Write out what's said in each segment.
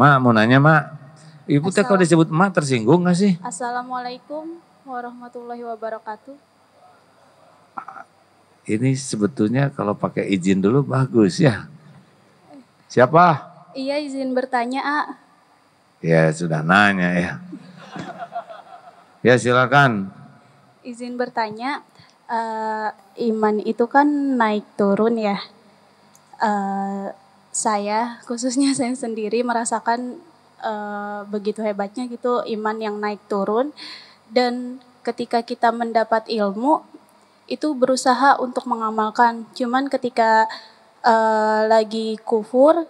Mak mau nanya mak, ibu teh kalau disebut mak tersinggung gak sih? Assalamualaikum warahmatullahi wabarakatuh. Ah, ini sebetulnya kalau pakai izin dulu bagus ya. Siapa? Iya izin bertanya A. Ya sudah nanya ya. ya silakan. Izin bertanya, uh, iman itu kan naik turun ya. Uh, saya khususnya saya sendiri merasakan e, begitu hebatnya gitu iman yang naik turun dan ketika kita mendapat ilmu itu berusaha untuk mengamalkan cuman ketika e, lagi kufur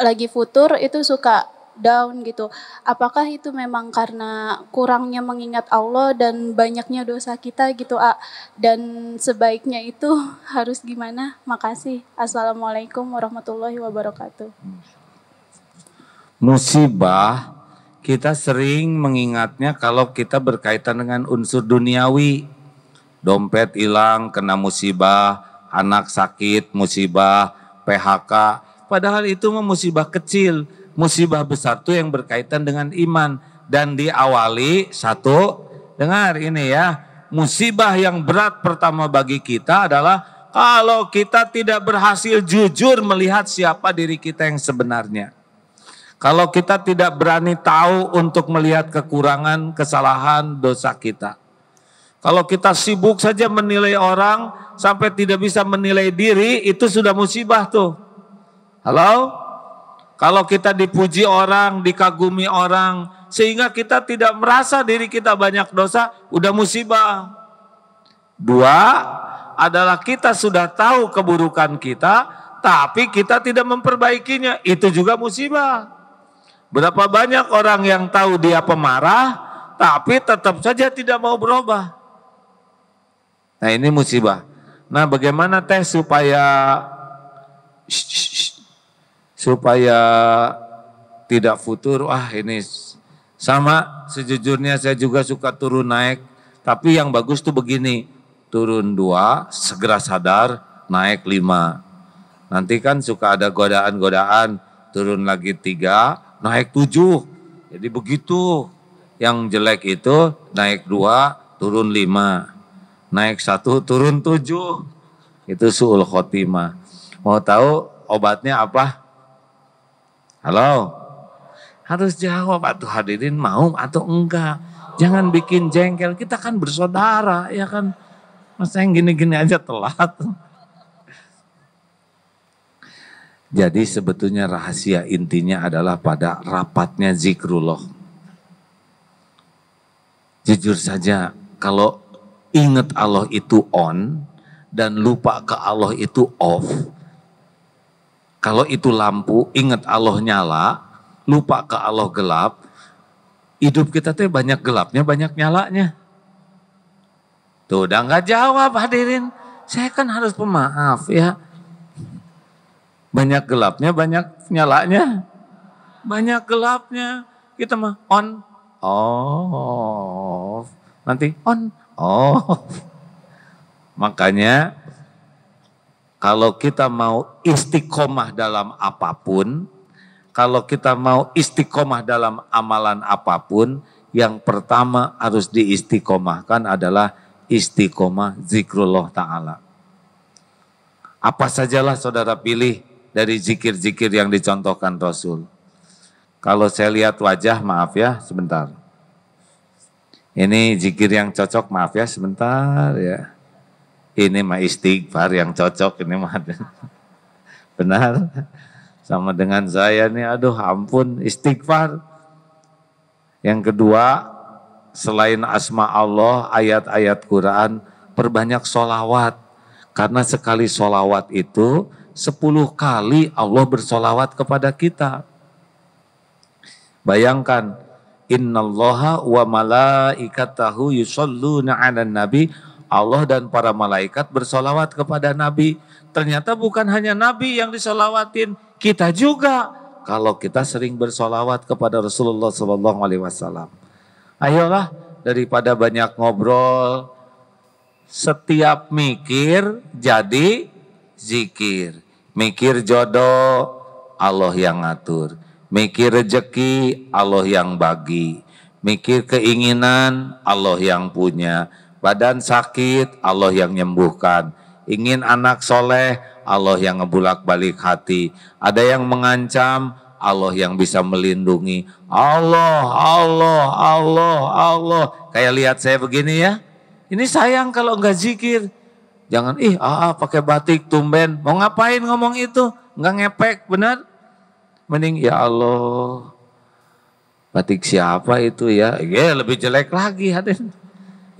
lagi futur itu suka down gitu. Apakah itu memang karena kurangnya mengingat Allah dan banyaknya dosa kita gitu, A? Dan sebaiknya itu harus gimana? Makasih. Assalamualaikum warahmatullahi wabarakatuh. Musibah kita sering mengingatnya kalau kita berkaitan dengan unsur duniawi. Dompet hilang, kena musibah, anak sakit, musibah, PHK. Padahal itu musibah kecil musibah besar itu yang berkaitan dengan iman dan diawali satu dengar ini ya musibah yang berat pertama bagi kita adalah kalau kita tidak berhasil jujur melihat siapa diri kita yang sebenarnya. Kalau kita tidak berani tahu untuk melihat kekurangan, kesalahan, dosa kita. Kalau kita sibuk saja menilai orang sampai tidak bisa menilai diri, itu sudah musibah tuh. Halo? Kalau kita dipuji orang, dikagumi orang, sehingga kita tidak merasa diri kita banyak dosa, udah musibah. Dua, adalah kita sudah tahu keburukan kita, tapi kita tidak memperbaikinya. Itu juga musibah. Berapa banyak orang yang tahu dia pemarah, tapi tetap saja tidak mau berubah. Nah ini musibah. Nah bagaimana teh supaya shh, shh, supaya tidak futur. Wah ini sama sejujurnya saya juga suka turun naik. Tapi yang bagus tuh begini, turun dua, segera sadar, naik lima. Nanti kan suka ada godaan-godaan, turun lagi tiga, naik tujuh. Jadi begitu. Yang jelek itu naik dua, turun lima. Naik satu, turun tujuh. Itu su'ul khotimah. Mau tahu obatnya apa? Halo? Harus jawab atau hadirin mau atau enggak. Jangan bikin jengkel, kita kan bersaudara ya kan. Masa yang gini-gini aja telat. Jadi sebetulnya rahasia intinya adalah pada rapatnya zikrullah. Jujur saja kalau ingat Allah itu on dan lupa ke Allah itu off, kalau itu lampu, ingat Allah nyala, lupa ke Allah gelap, hidup kita tuh banyak gelapnya, banyak nyalanya. Tuh udah gak jawab hadirin. Saya kan harus pemaaf ya. Banyak gelapnya, banyak nyalanya. Banyak gelapnya. Kita mah on, off. Nanti on, off. Makanya kalau kita mau istiqomah dalam apapun, kalau kita mau istiqomah dalam amalan apapun, yang pertama harus diistiqomahkan adalah istiqomah zikrullah ta'ala. Apa sajalah saudara pilih dari zikir-zikir yang dicontohkan Rasul. Kalau saya lihat wajah, maaf ya, sebentar. Ini zikir yang cocok, maaf ya, sebentar ya ini mah istighfar yang cocok ini mah benar sama dengan saya nih aduh ampun istighfar yang kedua selain asma Allah ayat-ayat Quran perbanyak solawat karena sekali solawat itu sepuluh kali Allah bersolawat kepada kita bayangkan innallaha wa malaikatahu yusalluna 'alan nabi Allah dan para malaikat bersolawat kepada Nabi. Ternyata bukan hanya Nabi yang disolawatin, kita juga. Kalau kita sering bersolawat kepada Rasulullah Shallallahu Alaihi Wasallam, ayolah daripada banyak ngobrol, setiap mikir jadi zikir. Mikir jodoh, Allah yang ngatur. Mikir rejeki, Allah yang bagi. Mikir keinginan, Allah yang punya Badan sakit, Allah yang menyembuhkan. Ingin anak soleh, Allah yang ngebulak balik hati. Ada yang mengancam, Allah yang bisa melindungi. Allah, Allah, Allah, Allah. Kayak lihat saya begini ya. Ini sayang kalau nggak zikir. Jangan ih ah, ah pakai batik tumben. Mau ngapain ngomong itu? Nggak ngepek benar? Mending ya Allah. Batik siapa itu ya? Ya lebih jelek lagi hadirin.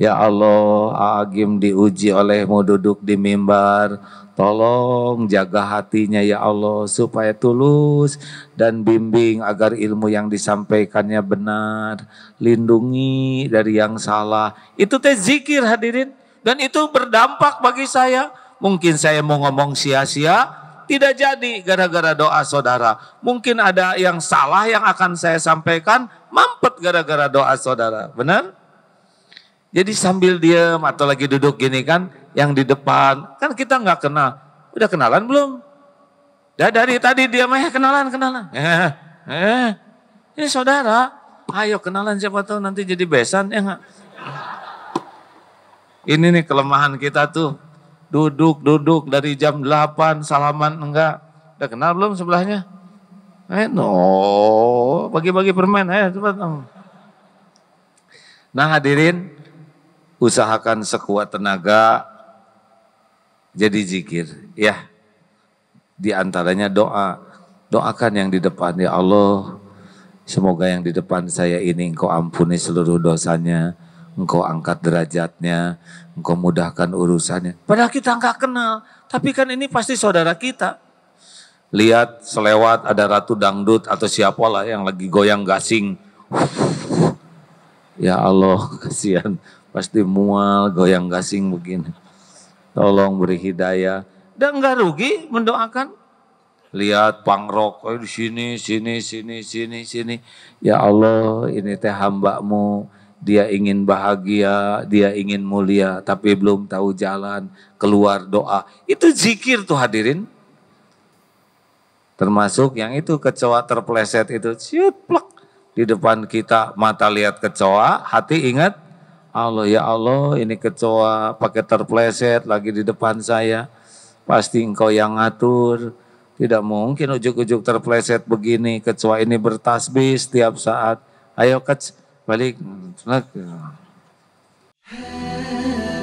Ya Allah, Agim diuji olehmu duduk di mimbar. Tolong jaga hatinya ya Allah supaya tulus dan bimbing agar ilmu yang disampaikannya benar. Lindungi dari yang salah. Itu teh zikir hadirin dan itu berdampak bagi saya. Mungkin saya mau ngomong sia-sia, tidak jadi gara-gara doa saudara. Mungkin ada yang salah yang akan saya sampaikan, mampet gara-gara doa saudara. Benar? Jadi sambil diem atau lagi duduk gini kan, yang di depan, kan kita nggak kenal. Udah kenalan belum? Dah dari tadi dia mah eh, kenalan, kenalan. Eh, eh, ini eh, saudara. Ayo kenalan siapa tahu nanti jadi besan, ya nggak? Ini nih kelemahan kita tuh. Duduk-duduk dari jam 8, salaman enggak. Udah kenal belum sebelahnya? Eh, no. Bagi-bagi permen, eh cepat. Nah hadirin, usahakan sekuat tenaga jadi zikir ya di antaranya doa doakan yang di depan ya Allah semoga yang di depan saya ini engkau ampuni seluruh dosanya engkau angkat derajatnya engkau mudahkan urusannya padahal kita nggak kenal tapi kan ini pasti saudara kita lihat selewat ada ratu dangdut atau siapalah yang lagi goyang gasing Ya Allah, kasihan. Pasti mual, goyang gasing begini. Tolong beri hidayah. Dan enggak rugi mendoakan. Lihat pangrok oh di sini, sini, sini, sini, sini. Ya Allah, ini teh hambamu. Dia ingin bahagia, dia ingin mulia, tapi belum tahu jalan keluar doa. Itu zikir tuh hadirin. Termasuk yang itu kecoa terpleset itu, ciut plak di depan kita mata lihat kecoa, hati ingat Allah ya Allah ini kecoa pakai terpleset lagi di depan saya. Pasti engkau yang ngatur. Tidak mungkin ujuk-ujuk terpleset begini. Kecoa ini bertasbih setiap saat. Ayo kec, balik. Hmm,